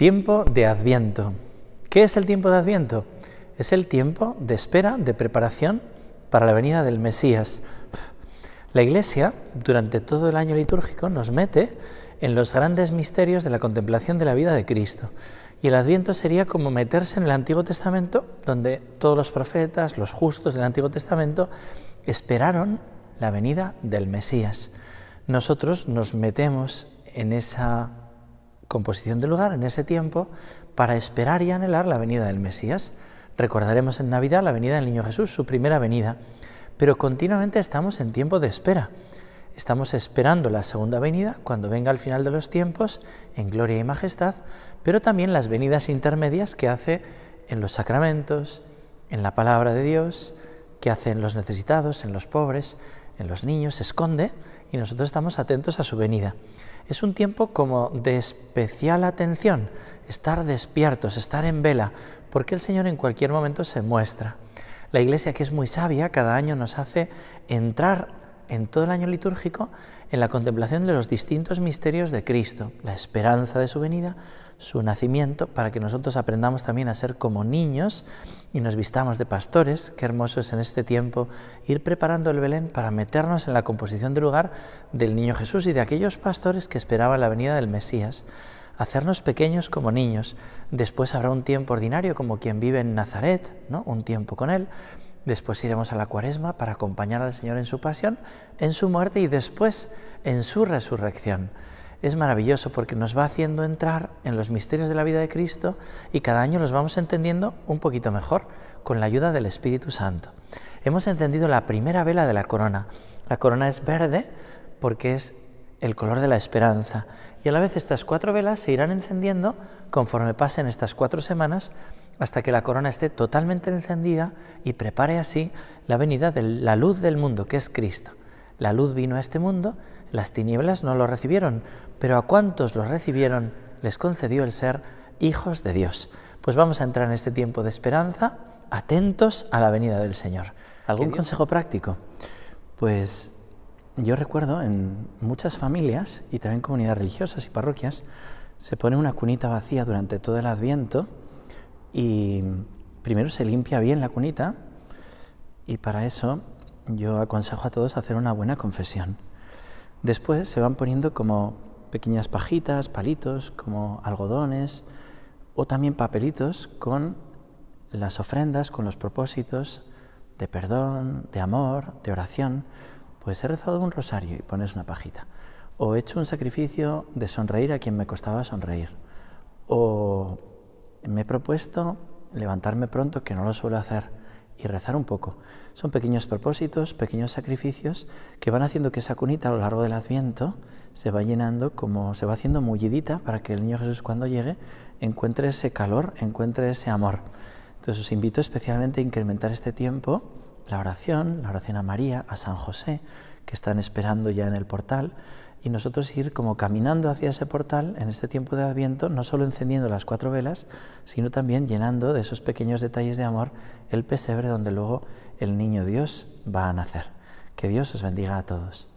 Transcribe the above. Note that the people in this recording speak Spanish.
Tiempo de Adviento. ¿Qué es el tiempo de Adviento? Es el tiempo de espera, de preparación para la venida del Mesías. La Iglesia, durante todo el año litúrgico, nos mete en los grandes misterios de la contemplación de la vida de Cristo. Y el Adviento sería como meterse en el Antiguo Testamento, donde todos los profetas, los justos del Antiguo Testamento, esperaron la venida del Mesías. Nosotros nos metemos en esa composición del lugar en ese tiempo para esperar y anhelar la venida del Mesías. Recordaremos en Navidad la venida del Niño Jesús, su primera venida, pero continuamente estamos en tiempo de espera. Estamos esperando la segunda venida, cuando venga al final de los tiempos, en gloria y majestad, pero también las venidas intermedias que hace en los sacramentos, en la palabra de Dios, que hace en los necesitados, en los pobres, en los niños, se esconde y nosotros estamos atentos a su venida. Es un tiempo como de especial atención, estar despiertos, estar en vela, porque el Señor en cualquier momento se muestra. La Iglesia, que es muy sabia, cada año nos hace entrar en todo el año litúrgico en la contemplación de los distintos misterios de Cristo, la esperanza de su venida, su nacimiento, para que nosotros aprendamos también a ser como niños y nos vistamos de pastores. Qué hermoso es en este tiempo ir preparando el Belén para meternos en la composición del lugar del niño Jesús y de aquellos pastores que esperaban la venida del Mesías. Hacernos pequeños como niños. Después habrá un tiempo ordinario como quien vive en Nazaret, ¿no? un tiempo con él. Después iremos a la cuaresma para acompañar al Señor en su pasión, en su muerte y después en su resurrección es maravilloso porque nos va haciendo entrar en los misterios de la vida de Cristo y cada año los vamos entendiendo un poquito mejor con la ayuda del Espíritu Santo. Hemos encendido la primera vela de la corona. La corona es verde porque es el color de la esperanza. Y a la vez estas cuatro velas se irán encendiendo conforme pasen estas cuatro semanas hasta que la corona esté totalmente encendida y prepare así la venida de la luz del mundo, que es Cristo. La luz vino a este mundo, las tinieblas no lo recibieron, pero a cuantos lo recibieron les concedió el ser hijos de Dios. Pues vamos a entrar en este tiempo de esperanza, atentos a la venida del Señor. ¿Algún consejo práctico? Pues yo recuerdo en muchas familias y también comunidades religiosas y parroquias, se pone una cunita vacía durante todo el adviento y primero se limpia bien la cunita y para eso yo aconsejo a todos hacer una buena confesión. Después se van poniendo como pequeñas pajitas, palitos, como algodones o también papelitos con las ofrendas, con los propósitos de perdón, de amor, de oración. Pues he rezado un rosario y pones una pajita. O he hecho un sacrificio de sonreír a quien me costaba sonreír. O me he propuesto levantarme pronto, que no lo suelo hacer y rezar un poco. Son pequeños propósitos, pequeños sacrificios que van haciendo que esa cunita a lo largo del adviento se va llenando, como se va haciendo mullidita para que el niño Jesús cuando llegue encuentre ese calor, encuentre ese amor. Entonces os invito especialmente a incrementar este tiempo, la oración, la oración a María, a San José, que están esperando ya en el portal, y nosotros ir como caminando hacia ese portal en este tiempo de Adviento, no solo encendiendo las cuatro velas, sino también llenando de esos pequeños detalles de amor el pesebre donde luego el niño Dios va a nacer. Que Dios os bendiga a todos.